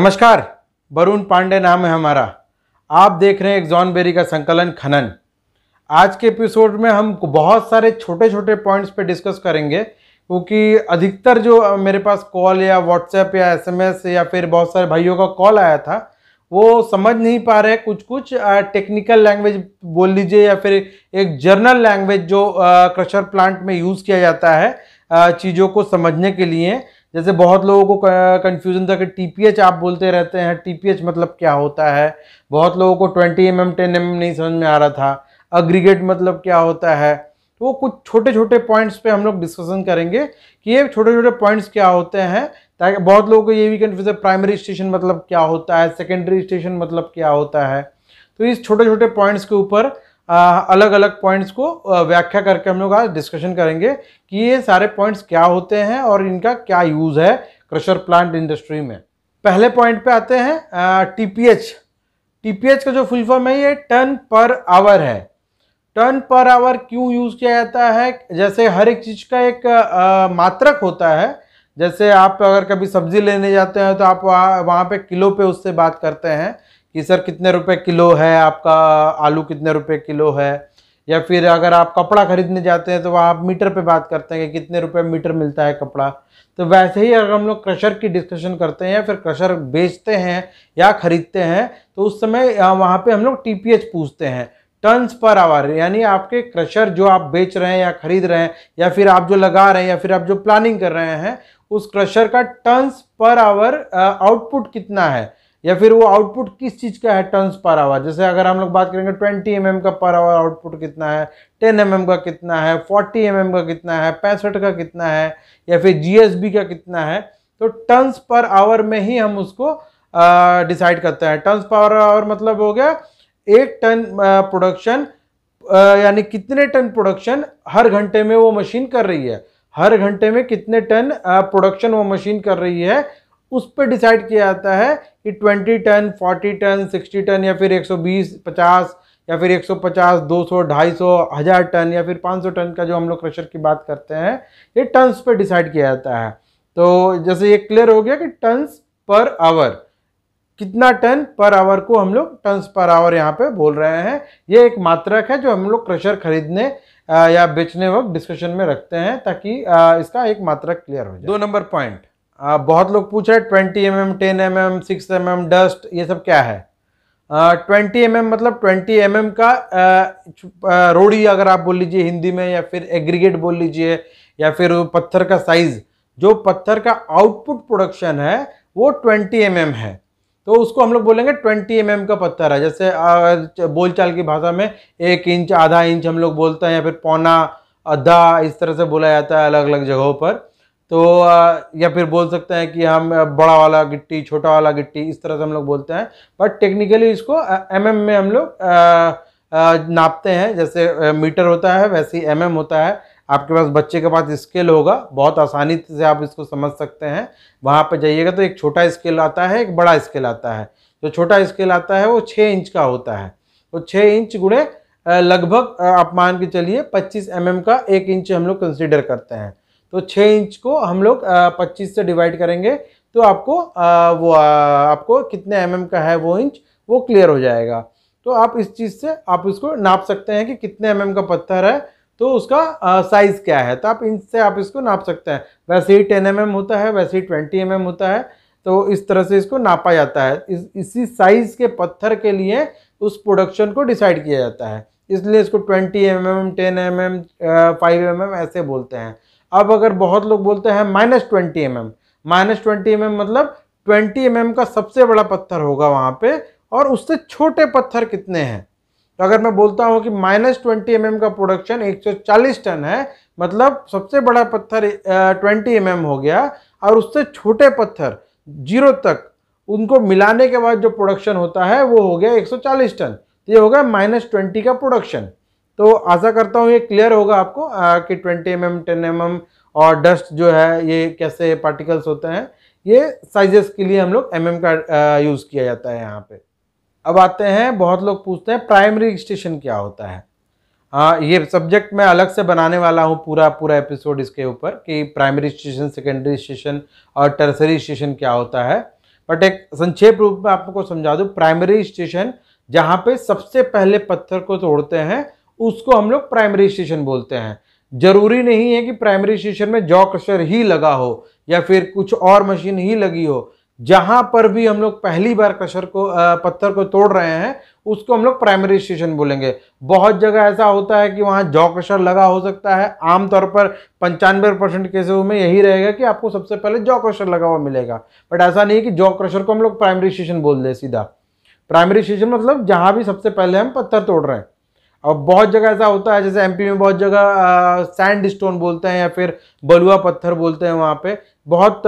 नमस्कार वरुण पांडे नाम है हमारा आप देख रहे हैं एग्जॉन बेरी का संकलन खनन आज के एपिसोड में हम बहुत सारे छोटे छोटे पॉइंट्स पे डिस्कस करेंगे क्योंकि अधिकतर जो मेरे पास कॉल या व्हाट्सएप या एसएमएस या फिर बहुत सारे भाइयों का कॉल आया था वो समझ नहीं पा रहे कुछ कुछ टेक्निकल लैंग्वेज बोल लीजिए या फिर एक जर्नल लैंग्वेज जो क्रशर प्लांट में यूज़ किया जाता है चीज़ों को समझने के लिए जैसे बहुत लोगों को कन्फ्यूजन था कि टी आप बोलते रहते हैं टी मतलब क्या होता है बहुत लोगों को twenty m m ten m नहीं समझ में आ रहा था अग्रीगेट मतलब क्या होता है तो वो कुछ छोटे छोटे पॉइंट्स पे हम लोग डिस्कशन करेंगे कि ये छोटे छोटे पॉइंट्स क्या होते हैं ताकि बहुत लोगों को ये भी कन्फ्यूज है प्राइमरी स्टेशन मतलब क्या होता है सेकेंडरी स्टेशन मतलब क्या होता है तो इस छोटे छोटे पॉइंट्स के ऊपर अलग अलग पॉइंट्स को व्याख्या करके हम लोग आज डिस्कशन करेंगे कि ये सारे पॉइंट्स क्या होते हैं और इनका क्या यूज़ है क्रशर प्लांट इंडस्ट्री में पहले पॉइंट पे आते हैं टीपीएच टीपीएच का जो फुल फॉर्म है ये टन पर आवर है टन पर आवर क्यों यूज़ किया जाता है जैसे हर एक चीज़ का एक आ, मात्रक होता है जैसे आप अगर कभी सब्जी लेने जाते हैं तो आप वहाँ वहाँ पे किलो पे उससे बात करते हैं कि सर कितने रुपए किलो है आपका आलू कितने रुपए किलो है या फिर अगर आप कपड़ा खरीदने जाते हैं तो वहाँ आप मीटर पे बात करते हैं कि कितने रुपए मीटर मिलता है कपड़ा तो वैसे ही अगर हम लोग क्रशर की डिस्कशन करते हैं या फिर क्रशर बेचते हैं या ख़रीदते हैं तो उस समय वहाँ पे हम लोग टी पूछते हैं टन्स पर आवर यानी आपके क्रशर जो आप बेच रहे हैं या ख़रीद रहे हैं या फिर आप जो लगा रहे हैं या फिर आप जो प्लानिंग कर रहे हैं उस क्रशर का टन्स पर आवर आउटपुट कितना है या फिर वो आउटपुट किस चीज़ का है टन्स पर आवर जैसे अगर हम लोग बात करेंगे 20 एम mm का पर आवर आउटपुट कितना है 10 एम mm का कितना है 40 एम mm का कितना है पैंसठ का कितना है या फिर जी का कितना है तो टन्स पर आवर में ही हम उसको डिसाइड करते हैं टन्स पर आवर मतलब हो गया एक टन प्रोडक्शन यानी कितने टन प्रोडक्शन हर घंटे में वो मशीन कर रही है हर घंटे में कितने टन प्रोडक्शन वो मशीन कर रही है उस पर डिसाइड किया जाता है कि 20 टन 40 टन 60 टन या फिर 120 50 या फिर 150 200 250 हज़ार टन या फिर 500 टन का जो हम लोग क्रशर की बात करते हैं ये टन्स पर डिसाइड किया जाता है तो जैसे ये क्लियर हो गया कि टन्स पर आवर कितना टन पर आवर को हम लोग टन्स पर आवर यहाँ पे बोल रहे हैं ये एक मात्रक है जो हम लोग क्रशर खरीदने या बेचने वक्त डिस्कशन में रखते हैं ताकि इसका एक मात्रक क्लियर हो जाए दो नंबर पॉइंट आ, बहुत लोग पूछ रहे हैं twenty m m ten m m six m m dust ये सब क्या है ट्वेंटी एम एम मतलब ट्वेंटी एम एम का रोड़ी अगर आप बोल लीजिए हिंदी में या फिर एग्रीगेट बोल लीजिए या फिर पत्थर का साइज जो पत्थर का आउटपुट प्रोडक्शन है वो ट्वेंटी एम एम है तो उसको हम लोग बोलेंगे ट्वेंटी एम एम का पत्थर है जैसे बोलचाल की भाषा में एक इंच आधा इंच हम लोग बोलते हैं या फिर पौना आधा इस तरह से बोला जाता है अलग अलग जगहों पर तो या फिर बोल सकते हैं कि हम बड़ा वाला गिट्टी छोटा वाला गिट्टी इस तरह से हम लोग बोलते हैं बट टेक्निकली इसको एम mm में हम लोग नापते हैं जैसे मीटर होता है वैसे ही mm होता है आपके पास बच्चे के पास स्केल होगा बहुत आसानी से आप इसको समझ सकते हैं वहाँ पर जाइएगा तो एक छोटा स्केल आता है एक बड़ा स्केल आता है जो छोटा स्केल आता है वो छः इंच का होता है तो छः इंच गुड़े लगभग आप मान के चलिए 25 एम mm का एक इंच हम लोग कंसिडर करते हैं तो छः इंच को हम लोग पच्चीस से डिवाइड करेंगे तो आपको आ, वो आ, आपको कितने एम mm का है वो इंच वो क्लियर हो जाएगा तो आप इस चीज़ से आप इसको नाप सकते हैं कि कितने एम mm का पत्थर है तो उसका साइज़ क्या है तो आप इंच से आप इसको नाप सकते हैं वैसे ही टेन एम mm होता है वैसे ही ट्वेंटी एम mm होता है तो इस तरह से इसको नापा जाता है इस इसी साइज़ के पत्थर के लिए उस प्रोडक्शन को डिसाइड किया जाता है इसलिए इसको twenty m m ten m m five m m ऐसे बोलते हैं अब अगर बहुत लोग बोलते हैं minus twenty m m minus twenty m m मतलब ट्वेंटी एम एम का सबसे बड़ा पत्थर होगा वहाँ पे और उससे छोटे पत्थर कितने हैं तो अगर मैं बोलता हूँ कि माइनस ट्वेंटी एम का प्रोडक्शन चालीस टन है मतलब सबसे बड़ा पत्थर ट्वेंटी एम mm हो गया और उससे छोटे पत्थर जीरो तक उनको मिलाने के बाद जो प्रोडक्शन होता है वो हो गया चालीस टन तो ये हो गया माइनस ट्वेंटी का प्रोडक्शन तो आशा करता हूँ ये क्लियर होगा आपको आ, कि 20 m m ten m m और डस्ट जो है ये कैसे पार्टिकल्स होते हैं ये साइजेस के लिए हम लोग एम एम का यूज़ किया जाता है यहाँ पे अब आते हैं बहुत लोग पूछते हैं प्राइमरी स्टेशन क्या होता है हाँ ये सब्जेक्ट मैं अलग से बनाने वाला हूँ पूरा पूरा एपिसोड इसके ऊपर कि प्राइमरी स्टेशन सेकेंडरी स्टेशन और टर्सरी स्टेशन क्या होता है बट एक संक्षेप रूप में आपको समझा दूँ प्राइमरी स्टेशन जहाँ पे सबसे पहले पत्थर को तोड़ते हैं उसको हम लोग प्राइमरी स्टेशन बोलते हैं जरूरी नहीं है कि प्राइमरी स्टेशन में जॉ क्रशर ही लगा हो या फिर कुछ और मशीन ही लगी हो जहां पर भी हम लोग पहली बार क्रशर को आ, पत्थर को तोड़ रहे हैं उसको हम लोग प्राइमरी स्टेशन बोलेंगे बहुत जगह ऐसा होता है कि वहाँ जॉ क्रशर लगा हो सकता है आमतौर पर पंचानवे परसेंट केसेज में यही रहेगा कि आपको सबसे पहले जॉ क्रशर लगा हुआ मिलेगा बट ऐसा नहीं कि जॉ क्रशर को हम लोग प्राइमरी स्टेशन बोल दें सीधा प्राइमरी स्टेशन मतलब जहाँ भी सबसे पहले हम पत्थर तोड़ रहे हैं और बहुत जगह ऐसा होता है जैसे एमपी में बहुत जगह सैंड स्टोन बोलते हैं या फिर बलुआ पत्थर बोलते हैं वहाँ पे बहुत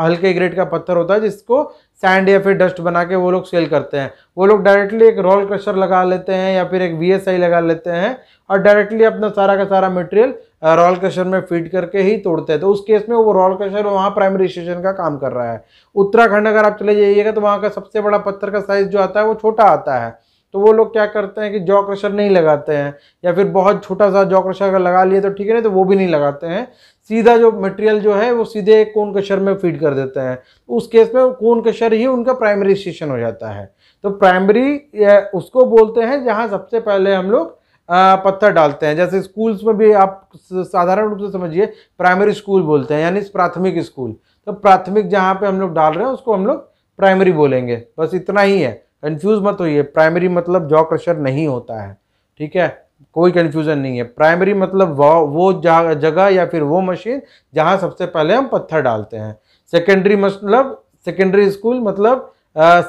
हल्के ग्रेड का पत्थर होता है जिसको सैंड या फिर डस्ट बना के वो लोग सेल करते हैं वो लोग डायरेक्टली एक रोल क्रशर लगा लेते हैं या फिर एक वीएसआई लगा लेते हैं और डायरेक्टली अपना सारा का सारा मटेरियल रॉयल क्रशर में फीड करके ही तोड़ते हैं तो उस केस में वो रॉयल क्रशर वहाँ प्राइमरी स्टेशन का काम कर रहा है उत्तराखंड अगर आप चले जाइएगा तो वहाँ का सबसे बड़ा पत्थर का साइज जो आता है वो छोटा आता है तो वो लोग क्या करते हैं कि जॉ क्रशर नहीं लगाते हैं या फिर बहुत छोटा सा जॉ क्रशर अगर लगा लिए तो ठीक है नहीं तो वो भी नहीं लगाते हैं सीधा जो मटेरियल जो है वो सीधे कोन कशर में फीड कर देते हैं उस केस में कोन कशर ही उनका प्राइमरी स्टेशन हो जाता है तो प्राइमरी उसको बोलते हैं जहाँ सबसे पहले हम लोग पत्थर डालते हैं जैसे स्कूल्स में भी आप साधारण रूप से समझिए प्राइमरी स्कूल बोलते हैं यानी प्राथमिक स्कूल तो प्राथमिक जहाँ पे हम लोग डाल रहे हैं उसको हम लोग प्राइमरी बोलेंगे बस इतना ही है कंफ्यूज मत होइए प्राइमरी मतलब जॉ क्रशर नहीं होता है ठीक है कोई कंफ्यूजन नहीं है प्राइमरी मतलब वो वो जगह या फिर वो मशीन जहाँ सबसे पहले हम पत्थर डालते हैं सेकेंडरी मतलब सेकेंडरी स्कूल मतलब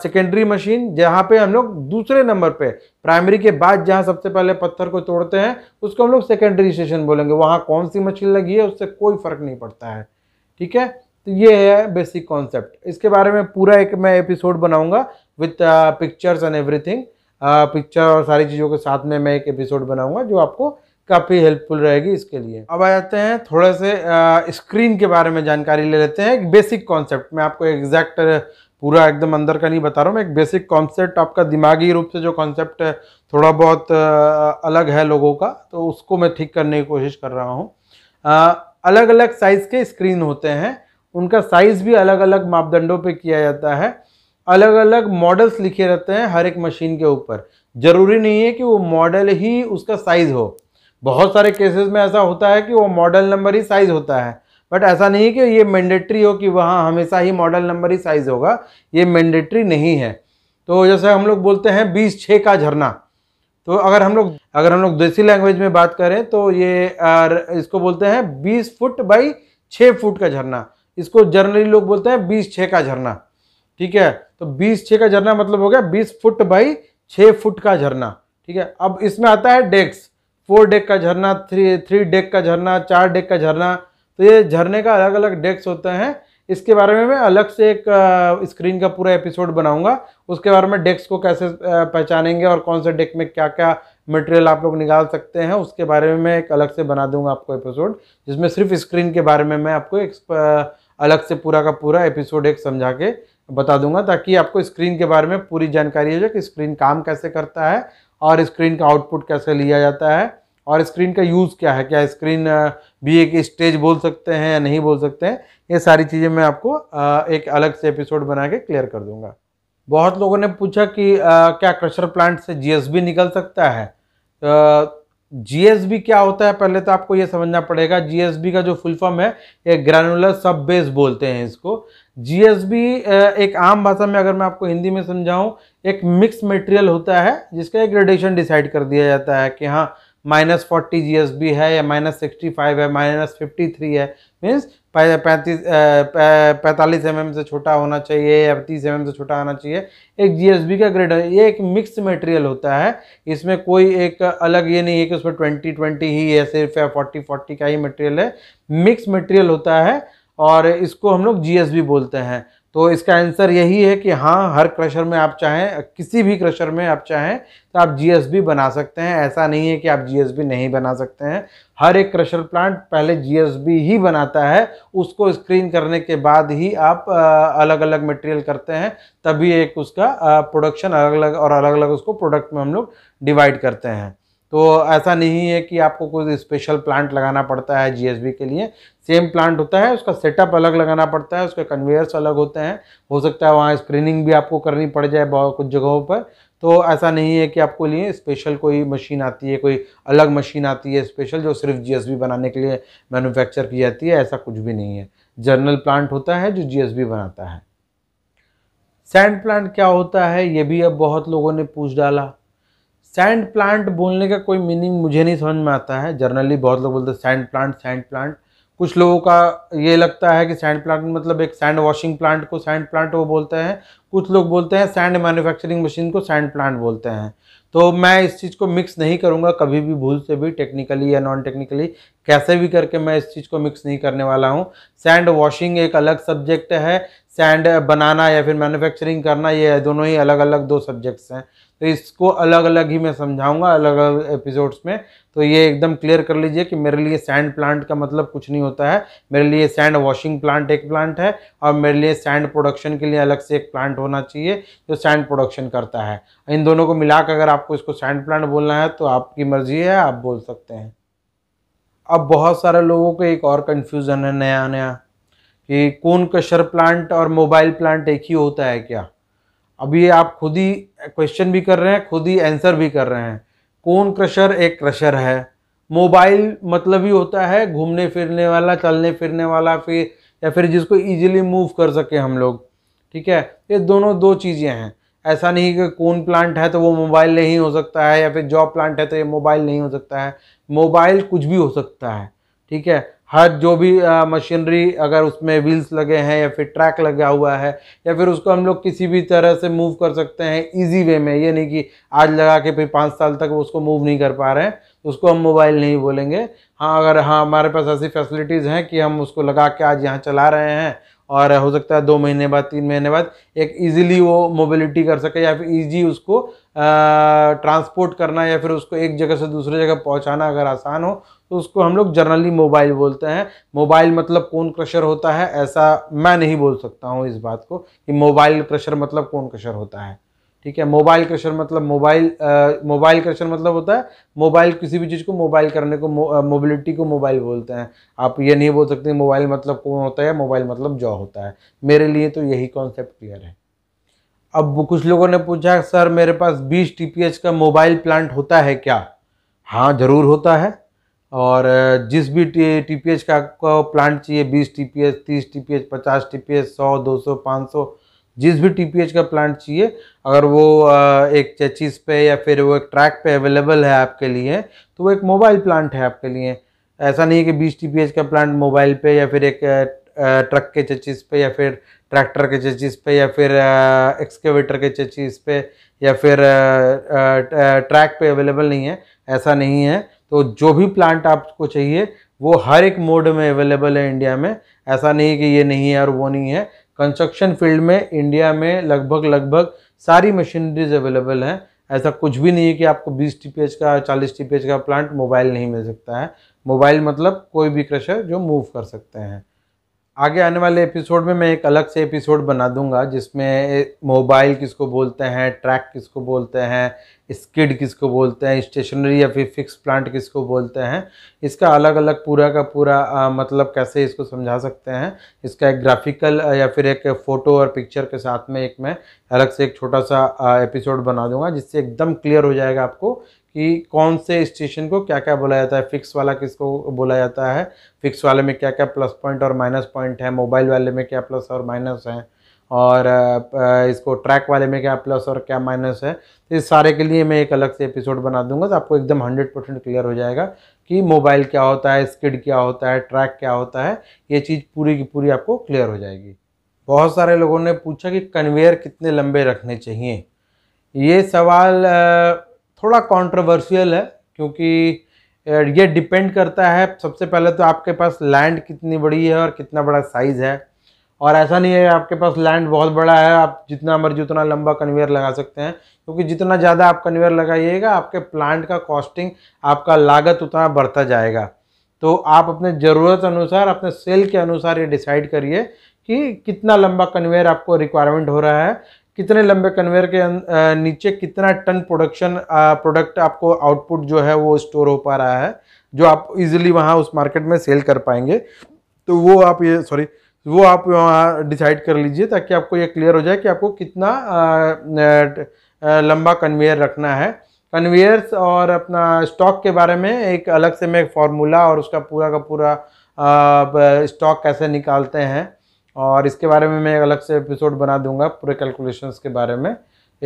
सेकेंडरी मशीन जहाँ पे हम लोग दूसरे नंबर पे प्राइमरी के बाद जहाँ सबसे पहले पत्थर को तोड़ते हैं उसको हम लोग सेकेंडरी स्टेशन बोलेंगे वहाँ कौन सी मशीन लगी है उससे कोई फ़र्क नहीं पड़ता है ठीक है तो ये है बेसिक कॉन्सेप्ट इसके बारे में पूरा एक मैं एपिसोड बनाऊंगा with pictures and everything picture और सारी चीज़ों के साथ में मैं एक एपिसोड बनाऊंगा जो आपको काफ़ी हेल्पफुल रहेगी इसके लिए अब आ जाते हैं थोड़े से स्क्रीन uh, के बारे में जानकारी ले लेते हैं एक बेसिक कॉन्सेप्ट मैं आपको एग्जैक्ट uh, पूरा एकदम अंदर का नहीं बता रहा हूँ मैं एक बेसिक कॉन्सेप्ट आपका दिमागी रूप से जो कॉन्सेप्ट थोड़ा बहुत uh, अलग है लोगों का तो उसको मैं ठीक करने की कोशिश कर रहा हूँ अलग अलग साइज़ के स्क्रीन होते हैं उनका साइज़ भी अलग अलग मापदंडों पर किया जाता है अलग अलग मॉडल्स लिखे रहते हैं हर एक मशीन के ऊपर ज़रूरी नहीं है कि वो मॉडल ही उसका साइज़ हो बहुत सारे केसेस में ऐसा होता है कि वो मॉडल नंबर ही साइज़ होता है बट ऐसा नहीं कि ये मैंडेट्री हो कि वहाँ हमेशा ही मॉडल नंबर ही साइज़ होगा ये मैंडेट्री नहीं है तो जैसे हम लोग बोलते हैं बीस छः का झरना तो अगर हम लोग अगर हम लोग देसी लैंग्वेज में बात करें तो ये इसको बोलते हैं बीस फुट बाई छः फुट का झरना इसको जर्नली लोग बोलते हैं बीस छः का झरना ठीक है तो बीस छः का झरना मतलब हो गया बीस फुट बाई छः फुट का झरना ठीक है अब इसमें आता है डेक्स फोर डेक का झरना थ्री थ्री डेक का झरना चार डेक का झरना तो ये झरने का अलग अलग डेक्स होते हैं इसके बारे में मैं अलग से एक स्क्रीन का पूरा एपिसोड बनाऊंगा उसके बारे में डेक्स को कैसे पहचानेंगे और कौन से डेक में क्या क्या मटेरियल आप लोग निकाल सकते हैं उसके बारे में मैं एक अलग से बना दूंगा आपको एपिसोड जिसमें सिर्फ स्क्रीन के बारे में मैं आपको एक अलग से पूरा का पूरा एपिसोड एक समझा के बता दूंगा ताकि आपको स्क्रीन के बारे में पूरी जानकारी हो जाए कि स्क्रीन काम कैसे करता है और स्क्रीन का आउटपुट कैसे लिया जाता है और स्क्रीन का यूज़ क्या है क्या स्क्रीन भी एक स्टेज बोल सकते हैं या नहीं बोल सकते हैं ये सारी चीज़ें मैं आपको एक अलग से एपिसोड बना के क्लियर कर दूंगा बहुत लोगों ने पूछा कि क्या क्रशर प्लांट से जीएसबी निकल सकता है जीएसबी क्या होता है पहले तो आपको ये समझना पड़ेगा जीएसबी का जो फुल फॉर्म है ये ग्रैनुलर सब बेस बोलते हैं इसको जीएसबी एक आम भाषा में अगर मैं आपको हिंदी में समझाऊं एक मिक्स मटेरियल होता है जिसका एक ग्रेडेशन डिसाइड कर दिया जाता है कि हाँ माइनस फोर्टी जी है या माइनस सिक्सटी फाइव है माइनस फिफ्टी थ्री है मीन्स पैंतीस पैंतालीस एम से छोटा होना चाहिए या तीस एम से छोटा होना चाहिए एक जीएसबी का ग्रेड ये एक मिक्स मटेरियल होता है इसमें कोई एक अलग ये नहीं है कि उसमें ट्वेंटी ट्वेंटी ही है सिर्फ या फोर्टी फोर्टी का ही मटेरियल है मिक्स मटेरियल होता है और इसको हम लोग जी बोलते हैं तो इसका आंसर यही है कि हाँ हर क्रशर में आप चाहें किसी भी क्रशर में आप चाहें तो आप जी बना सकते हैं ऐसा नहीं है कि आप जी नहीं बना सकते हैं हर एक क्रशर प्लांट पहले जी ही बनाता है उसको स्क्रीन करने के बाद ही आप अलग अलग मटेरियल करते हैं तभी एक उसका प्रोडक्शन अलग अलग और अलग अलग उसको प्रोडक्ट में हम लोग डिवाइड करते हैं तो ऐसा नहीं है कि आपको कोई स्पेशल प्लांट लगाना पड़ता है जीएसबी के लिए सेम प्लांट होता है उसका सेटअप अलग लगाना पड़ता है उसके कन्वेयर्स अलग होते हैं हो सकता है वहाँ स्क्रीनिंग भी आपको करनी पड़ जाए बहुत कुछ जगहों पर तो ऐसा नहीं है कि आपको लिए स्पेशल कोई मशीन आती है कोई अलग मशीन आती है स्पेशल जो सिर्फ जी बनाने के लिए मैनुफैक्चर की जाती है ऐसा कुछ भी नहीं है जर्नल प्लांट होता है जो जी बनाता है सैंड प्लांट क्या होता है ये भी अब बहुत लोगों ने पूछ डाला सैंड प्लांट बोलने का कोई मीनिंग मुझे नहीं समझ में आता है जर्नली बहुत लोग बोलते हैं सैंड प्लांट सैंड प्लांट कुछ लोगों का ये लगता है कि सैंड प्लांट मतलब एक सैंड वॉशिंग प्लांट को सैंड प्लांट वो बोलते हैं कुछ लोग बोलते हैं सैंड मैन्युफैक्चरिंग मशीन को सैंड प्लांट बोलते हैं तो मैं इस चीज़ को मिक्स नहीं करूँगा कभी भी भूल से भी टेक्निकली या नॉन टेक्निकली कैसे भी करके मैं इस चीज़ को मिक्स नहीं करने वाला हूँ सैंड वॉशिंग एक अलग सब्जेक्ट है सैंड बनाना या फिर मैन्युफैक्चरिंग करना ये दोनों ही अलग अलग दो सब्जेक्ट्स हैं तो इसको अलग अलग ही मैं समझाऊंगा अलग अलग एपिसोड्स में तो ये एकदम क्लियर कर लीजिए कि मेरे लिए सैंड प्लांट का मतलब कुछ नहीं होता है मेरे लिए सैंड वॉशिंग प्लांट एक प्लांट है और मेरे लिए सैंड प्रोडक्शन के लिए अलग से एक प्लांट होना चाहिए जो सैंड प्रोडक्शन करता है इन दोनों को मिलाकर अगर आपको इसको सैंड प्लांट बोलना है तो आपकी मर्जी है आप बोल सकते हैं अब बहुत सारे लोगों को एक और कन्फ्यूज़न है नया नया कि कौन कशर प्लांट और मोबाइल प्लांट एक ही होता है क्या अभी आप खुद ही क्वेश्चन भी कर रहे हैं खुद ही आंसर भी कर रहे हैं कौन क्रशर एक क्रशर है मोबाइल मतलब ही होता है घूमने फिरने वाला चलने फिरने वाला फिर या फिर जिसको ईजिली मूव कर सके हम लोग ठीक है ये दोनों दो चीज़ें हैं ऐसा नहीं कि कौन प्लांट है तो वो मोबाइल नहीं हो सकता है या फिर जॉब प्लांट है तो ये मोबाइल नहीं हो सकता है मोबाइल कुछ भी हो सकता है ठीक है हर जो भी मशीनरी अगर उसमें व्हील्स लगे हैं या फिर ट्रैक लगा हुआ है या फिर उसको हम लोग किसी भी तरह से मूव कर सकते हैं इजी वे में ये नहीं कि आज लगा के फिर पाँच साल तक उसको मूव नहीं कर पा रहे हैं उसको हम मोबाइल नहीं बोलेंगे हाँ अगर हाँ हमारे पास ऐसी फैसिलिटीज़ हैं कि हम उसको लगा के आज यहाँ चला रहे हैं और हो सकता है दो महीने बाद तीन महीने बाद एक इजीली वो मोबिलिटी कर सके या फिर इजी उसको ट्रांसपोर्ट करना या फिर उसको एक जगह से दूसरे जगह पहुंचाना अगर आसान हो तो उसको हम लोग जनरली मोबाइल बोलते हैं मोबाइल मतलब कौन क्रशर होता है ऐसा मैं नहीं बोल सकता हूँ इस बात को कि मोबाइल क्रशर मतलब कौन क्रशर होता है ठीक है मोबाइल क्रशर मतलब मोबाइल मोबाइल क्रशर मतलब होता है मोबाइल किसी भी चीज़ को मोबाइल करने को मोबिलिटी को मोबाइल बोलते हैं आप ये नहीं बोल सकते मोबाइल मतलब कौन होता है मोबाइल मतलब जॉ होता है मेरे लिए तो यही कॉन्सेप्ट क्लियर है अब कुछ लोगों ने पूछा सर मेरे पास बीस टी का मोबाइल प्लांट होता है क्या हाँ ज़रूर होता है और जिस भी टी पी एच का आपको प्लांट चाहिए बीस टी पी एच तीस टी पी एच पचास टी पी एच सौ दो सौ पाँच सौ जिस भी टीपीएच का प्लांट चाहिए अगर वो एक चेचिस पे या फिर वो एक ट्रैक पे अवेलेबल है आपके लिए तो वो एक मोबाइल प्लांट है आपके लिए ऐसा नहीं है कि बीस टी का प्लांट मोबाइल पे या फिर एक ट्रक के चेचिस पे या फिर ट्रैक्टर के चेचिस पे या फिर एक्सकेवेटर के चेचिस पे या फिर ट्रैक पे अवेलेबल नहीं है ऐसा नहीं है तो जो भी प्लांट आपको चाहिए वो हर एक मोड में अवेलेबल है इंडिया में ऐसा नहीं कि ये नहीं है और वो नहीं है कंस्ट्रक्शन फील्ड में इंडिया में लगभग लगभग सारी मशीनरीज अवेलेबल हैं ऐसा कुछ भी नहीं है कि आपको 20 टी का 40 टी का प्लांट मोबाइल नहीं मिल सकता है मोबाइल मतलब कोई भी क्रशर जो मूव कर सकते हैं आगे आने वाले एपिसोड में मैं एक अलग से एपिसोड बना दूंगा जिसमें मोबाइल किसको बोलते हैं ट्रैक किसको बोलते हैं स्किड किसको बोलते हैं स्टेशनरी या फिर फिक्स प्लांट किसको बोलते हैं इसका अलग अलग पूरा का पूरा आ, मतलब कैसे इसको समझा सकते हैं इसका एक ग्राफिकल या फिर एक फ़ोटो और पिक्चर के साथ में एक मैं अलग से एक छोटा सा एपिसोड बना दूंगा जिससे एकदम क्लियर हो जाएगा आपको कि कौन से स्टेशन को क्या क्या बोला जाता है फिक्स वाला किसको बोला जाता है फिक्स वाले में क्या क्या प्लस पॉइंट और माइनस पॉइंट है मोबाइल वाले में क्या प्लस और माइनस है और इसको ट्रैक वाले में क्या प्लस और क्या माइनस है तो इस सारे के लिए मैं एक अलग से एपिसोड बना दूंगा तो आपको एकदम हंड्रेड परसेंट क्लियर हो जाएगा कि मोबाइल क्या होता है स्किड क्या होता है ट्रैक क्या होता है ये चीज़ पूरी की पूरी आपको क्लियर हो जाएगी बहुत सारे लोगों ने पूछा कि कन्वेयर कितने लंबे रखने चाहिए ये सवाल थोड़ा कॉन्ट्रोवर्शियल है क्योंकि ये डिपेंड करता है सबसे पहले तो आपके पास लैंड कितनी बड़ी है और कितना बड़ा साइज़ है और ऐसा नहीं है आपके पास लैंड बहुत बड़ा है आप जितना मर्जी उतना लंबा कन्वेयर लगा सकते हैं क्योंकि जितना ज़्यादा आप कन्वेयर लगाइएगा आपके प्लांट का कॉस्टिंग आपका लागत उतना बढ़ता जाएगा तो आप अपने ज़रूरत अनुसार अपने सेल के अनुसार ये डिसाइड करिए कि कितना लंबा कन्वेयर आपको रिक्वायरमेंट हो रहा है कितने लंबे कन्वेयर के अं, नीचे कितना टन प्रोडक्शन प्रोडक्ट आपको आउटपुट जो है वो स्टोर हो पा रहा है जो आप इजीली वहाँ उस मार्केट में सेल कर पाएंगे तो वो आप ये सॉरी वो आप वहाँ डिसाइड कर लीजिए ताकि आपको ये क्लियर हो जाए कि आपको कितना लंबा कन्वेयर रखना है कन्वेयर्स और अपना स्टॉक के बारे में एक अलग से मैं फार्मूला और उसका पूरा का पूरा स्टॉक कैसे निकालते हैं और इसके बारे में मैं एक अलग से एपिसोड बना दूंगा पूरे कैलकुलेशंस के बारे में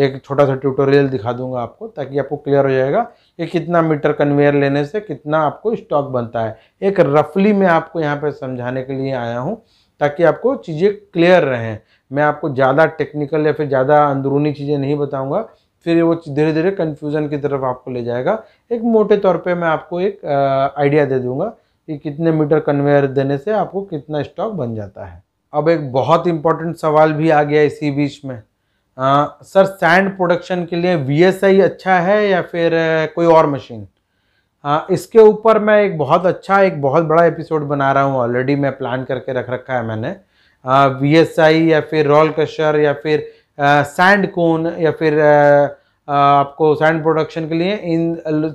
एक छोटा सा ट्यूटोरियल दिखा दूंगा आपको ताकि आपको क्लियर हो जाएगा कि कितना मीटर कन्वेयर लेने से कितना आपको स्टॉक बनता है एक रफली मैं आपको यहाँ पर समझाने के लिए आया हूँ ताकि आपको चीज़ें क्लियर रहें मैं आपको ज़्यादा टेक्निकल या फिर ज़्यादा अंदरूनी चीज़ें नहीं बताऊँगा फिर वो धीरे धीरे कन्फ्यूज़न की तरफ आपको ले जाएगा एक मोटे तौर पर मैं आपको एक आइडिया दे दूँगा कि कितने मीटर कन्वेयर देने से आपको कितना स्टॉक बन जाता है अब एक बहुत इम्पोर्टेंट सवाल भी आ गया इसी बीच में आ, सर सैंड प्रोडक्शन के लिए वी अच्छा है या फिर कोई और मशीन हाँ इसके ऊपर मैं एक बहुत अच्छा एक बहुत बड़ा एपिसोड बना रहा हूँ ऑलरेडी मैं प्लान करके रख रखा है मैंने वी एस आई या फिर रॉल कशर या फिर सैंड कोन या फिर आ, आ, आपको सैंड प्रोडक्शन के लिए इन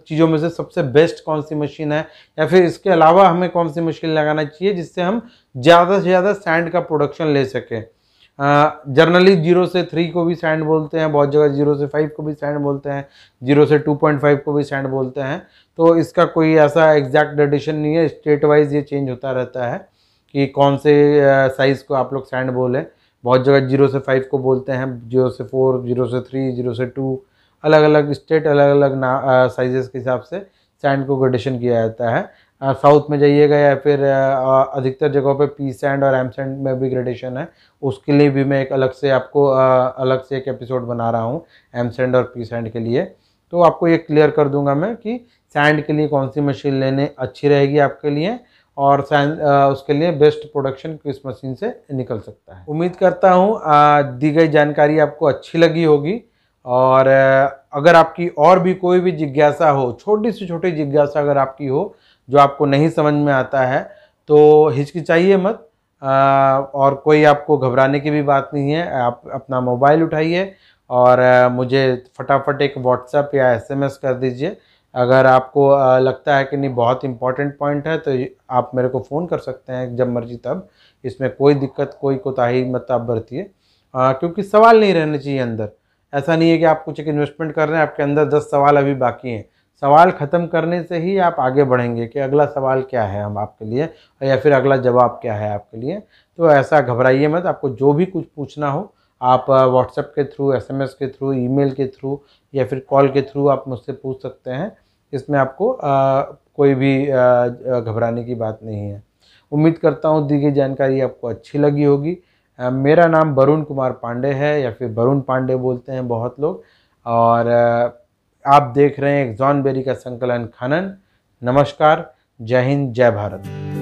चीज़ों में से सबसे बेस्ट कौन सी मशीन है या फिर इसके अलावा हमें कौन सी मशीन लगाना चाहिए जिससे हम ज़्यादा से ज़्यादा सैंड का प्रोडक्शन ले सके जर्नली जीरो से थ्री को भी सैंड बोलते हैं बहुत जगह जीरो से फाइव को भी सैंड बोलते हैं जीरो से टू पॉइंट फाइव को भी सैंड बोलते हैं तो इसका कोई ऐसा एग्जैक्ट डेडिशन नहीं है स्टेट वाइज ये चेंज होता रहता है कि कौन से साइज़ को आप लोग सैंड बोलें बहुत जगह जीरो से फाइव को बोलते हैं जीरो से फोर जीरो से थ्री जीरो से टू अलग अलग स्टेट अलग अलग ना साइजेस के हिसाब से सैंड को ग्रेडेशन किया जाता है साउथ में जाइएगा या फिर अधिकतर जगहों पे पी सैंड और एम सैंड में भी ग्रेडेशन है उसके लिए भी मैं एक अलग से आपको अलग से एक एपिसोड बना रहा हूँ एम सैंड और पी सैंड के लिए तो आपको ये क्लियर कर दूंगा मैं कि सैंड के लिए कौन सी मशीन लेने अच्छी रहेगी आपके लिए और सैंड उसके लिए बेस्ट प्रोडक्शन किस मशीन से निकल सकता है उम्मीद करता हूँ दी गई जानकारी आपको अच्छी लगी होगी और अगर आपकी और भी कोई भी जिज्ञासा हो छोटी से छोटी जिज्ञासा अगर आपकी हो जो आपको नहीं समझ में आता है तो हिचकिचाइए मत आ, और कोई आपको घबराने की भी बात नहीं है आप अपना मोबाइल उठाइए और आ, मुझे फटाफट एक व्हाट्सएप या एसएमएस कर दीजिए अगर आपको आ, लगता है कि नहीं बहुत इंपॉर्टेंट पॉइंट है तो आप मेरे को फ़ोन कर सकते हैं जब मर्जी तब इसमें कोई दिक्कत कोई कोताही मत आप बरतिए क्योंकि सवाल नहीं रहने चाहिए अंदर ऐसा नहीं है कि आप कुछ एक इन्वेस्टमेंट कर रहे हैं आपके अंदर दस सवाल अभी बाकी हैं सवाल ख़त्म करने से ही आप आगे बढ़ेंगे कि अगला सवाल क्या है हम आपके लिए या फिर अगला जवाब क्या है आपके लिए तो ऐसा घबराइए मत आपको जो भी कुछ पूछना हो आप व्हाट्सएप के थ्रू एसएमएस के थ्रू ईमेल के थ्रू या फिर कॉल के थ्रू आप मुझसे पूछ सकते हैं इसमें आपको आ, कोई भी घबराने की बात नहीं है उम्मीद करता हूँ दी गई जानकारी आपको अच्छी लगी होगी आ, मेरा नाम वरुण कुमार पांडे है या फिर वरुण पांडे बोलते हैं बहुत लोग और आप देख रहे हैं एक जॉनबेरी का संकलन खनन नमस्कार जय हिंद जय भारत